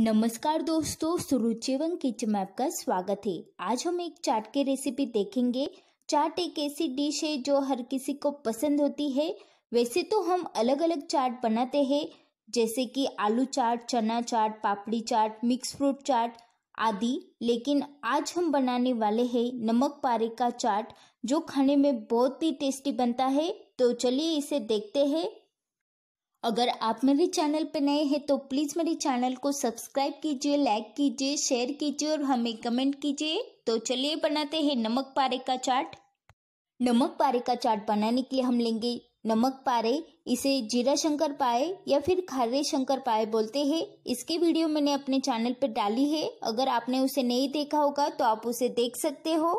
नमस्कार दोस्तों सुरुचिवन किच में आपका स्वागत है आज हम एक चाट की रेसिपी देखेंगे चाट एक ऐसी डिश है जो हर किसी को पसंद होती है वैसे तो हम अलग अलग चाट बनाते हैं जैसे कि आलू चाट चना चाट पापड़ी चाट मिक्स फ्रूट चाट आदि लेकिन आज हम बनाने वाले हैं नमक पारे का चाट जो खाने में बहुत ही टेस्टी बनता है तो चलिए इसे देखते हैं अगर आप मेरे चैनल पर नए हैं तो प्लीज़ मेरे चैनल को सब्सक्राइब कीजिए लाइक कीजिए शेयर कीजिए और हमें कमेंट कीजिए तो चलिए बनाते हैं नमक पारे का चाट नमक पारे का चाट बनाने के लिए हम लेंगे नमक पारे इसे जीरा शंकर पाए या फिर खारे शंकर पाए बोलते हैं इसके वीडियो मैंने अपने चैनल पर डाली है अगर आपने उसे नहीं देखा होगा तो आप उसे देख सकते हो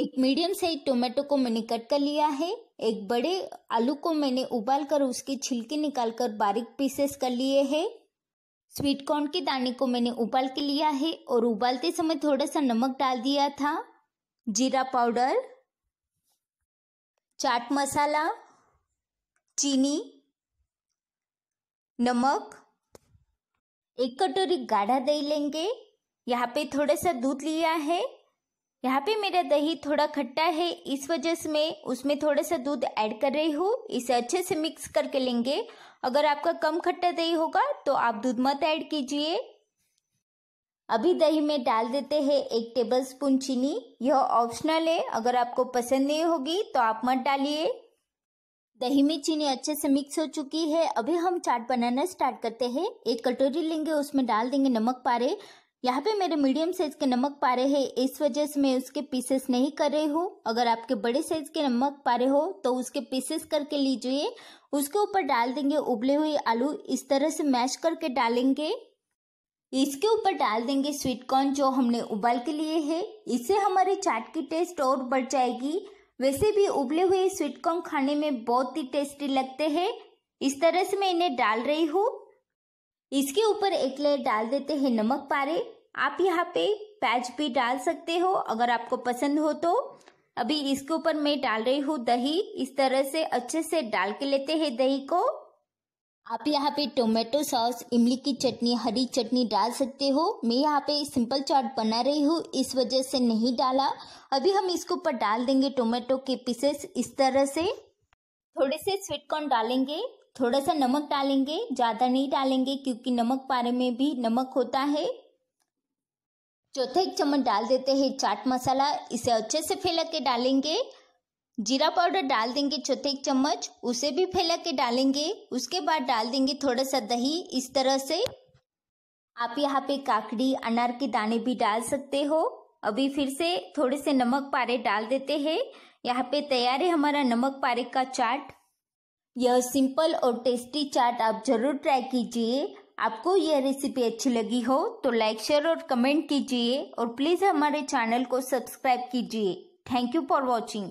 एक मीडियम साइज टोमेटो को मैंने कट कर लिया है एक बड़े आलू को मैंने उबाल कर उसके छिलके निकाल कर बारीक पीसेस कर लिए है स्वीट कॉर्न के दाने को मैंने उबाल के लिया है और उबालते समय थोड़ा सा नमक डाल दिया था जीरा पाउडर चाट मसाला चीनी नमक एक कटोरी गाढ़ा दही लेंगे यहाँ पे थोड़ा सा दूध लिया है यहाँ पे मेरा दही थोड़ा खट्टा है इस वजह से मैं उसमें थोड़ा सा दूध ऐड कर रही हूँ इसे अच्छे से मिक्स करके लेंगे अगर आपका कम खट्टा दही होगा तो आप दूध मत ऐड कीजिए अभी दही में डाल देते हैं एक टेबल स्पून चीनी यह ऑप्शनल है अगर आपको पसंद नहीं होगी तो आप मत डालिए दही में चीनी अच्छे से मिक्स हो चुकी है अभी हम चाट बनाना स्टार्ट करते हैं एक कटोरी लेंगे उसमें डाल देंगे नमक पारे यहाँ पे मेरे मीडियम साइज के नमक पारे हैं इस वजह से मैं उसके पीसेस नहीं कर रही हूँ अगर आपके बड़े साइज के नमक पारे हो तो उसके पीसेस करके लीजिए उसके ऊपर डाल देंगे उबले हुए आलू इस तरह से मैश करके डालेंगे इसके ऊपर डाल देंगे स्वीट कॉर्न जो हमने उबाल के लिए है इससे हमारी चाट की टेस्ट और बढ़ जाएगी वैसे भी उबले हुए स्वीट कॉर्न खाने में बहुत ही टेस्टी लगते हैं इस तरह से मैं इन्हें डाल रही हूँ इसके ऊपर एक लेयर डाल देते हैं नमक पारे आप यहाँ पे पैच भी डाल सकते हो अगर आपको पसंद हो तो अभी इसके ऊपर मैं डाल रही हूँ दही इस तरह से अच्छे से डाल के लेते हैं दही को आप यहाँ पे टोमेटो सॉस इमली की चटनी हरी चटनी डाल सकते हो मैं यहाँ पे सिंपल चाट बना रही हूँ इस वजह से नहीं डाला अभी हम इसके ऊपर डाल देंगे टोमेटो के पीसेस इस तरह से थोड़े से स्वीट कॉर्न डालेंगे थोड़ा सा नमक डालेंगे ज़्यादा नहीं डालेंगे क्योंकि नमक पारे में भी नमक होता है चौथे एक चम्मच डाल देते हैं चाट मसाला इसे अच्छे से फैला के डालेंगे जीरा पाउडर डाल देंगे चौथे एक चम्मच उसे भी फैला के डालेंगे उसके बाद डाल देंगे थोड़ा सा दही इस तरह से आप यहाँ पे काकड़ी अनार के दाने भी डाल सकते हो अभी फिर से थोड़े से नमक पारे डाल देते हैं यहाँ पे तैयार है हमारा नमक पारे का चाट यह सिंपल और टेस्टी चाट आप जरूर ट्राई कीजिए आपको यह रेसिपी अच्छी लगी हो तो लाइक शेयर और कमेंट कीजिए और प्लीज़ हमारे चैनल को सब्सक्राइब कीजिए थैंक यू फॉर वॉचिंग